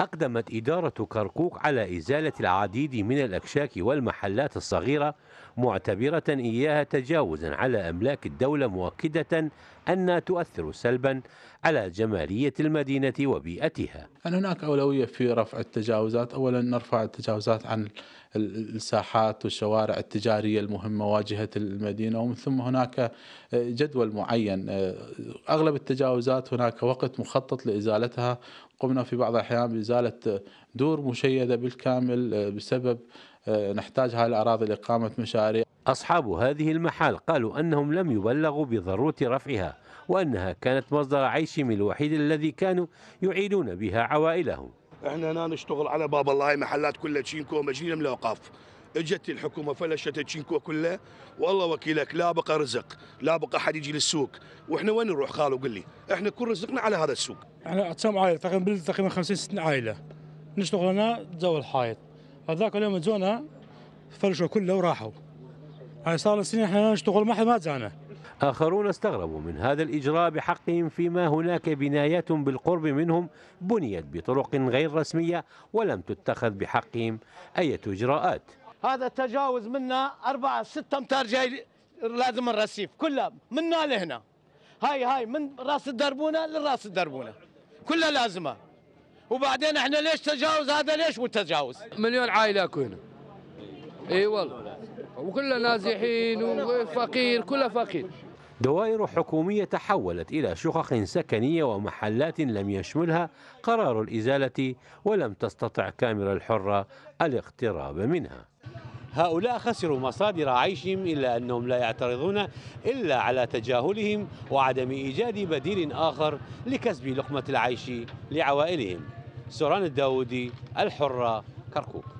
أقدمت إدارة كركوك على إزالة العديد من الأكشاك والمحلات الصغيرة معتبرة إياها تجاوزا على أملاك الدولة مؤكدة أنها تؤثر سلبا على جمالية المدينة وبيئتها هل هناك أولوية في رفع التجاوزات؟ أولا نرفع التجاوزات عن الساحات والشوارع التجارية المهمة واجهة المدينة ومن ثم هناك آه، جدول معين آه، أغلب التجاوزات هناك وقت مخطط لإزالتها قمنا في بعض الأحيان بإزالة زالت دور مشيدة بالكامل آه، بسبب آه، نحتاجها لأراضي لإقامة مشاريع أصحاب هذه المحال قالوا أنهم لم يبلغوا بضرورة رفعها وأنها كانت مصدر عيشهم الوحيد الذي كانوا يعيدون بها عوائلهم احنا هنا نشتغل على باب الله محلات كلها تشينكو مجينا من الاوقاف اجت الحكومه فلشت تشينكو كله والله وكيلك لا بقى رزق لا بقى حد يجي للسوق واحنا وين نروح خالو قل لي احنا كل رزقنا على هذا السوق احنا اقسام عائله تقريبا تقريبا 50 60 عائله نشتغل هنا جو الحائط هذاك اليوم جونا فرشوا كله وراحوا هاي صار لنا سنين احنا نشتغل ما حد ما جانا آخرون استغربوا من هذا الإجراء بحقهم فيما هناك بنايات بالقرب منهم بنيت بطرق غير رسمية ولم تتخذ بحقهم أي إجراءات هذا تجاوز منا أربعة ستة أمتار جاي لازم الرصيف كلها منا لهنا هاي هاي من راس الدربونه لراس الدربونه كلها لازمه وبعدين احنا ليش تجاوز هذا ليش متجاوز مليون عائله اكو هنا اي والله وكلها نازحين وفقير كلها فقير دوائر حكومية تحولت إلى شقق سكنية ومحلات لم يشملها قرار الإزالة ولم تستطع كاميرا الحرة الاقتراب منها هؤلاء خسروا مصادر عيشهم إلا أنهم لا يعترضون إلا على تجاهلهم وعدم إيجاد بديل آخر لكسب لقمة العيش لعوائلهم سوران الداودي الحرة كركوك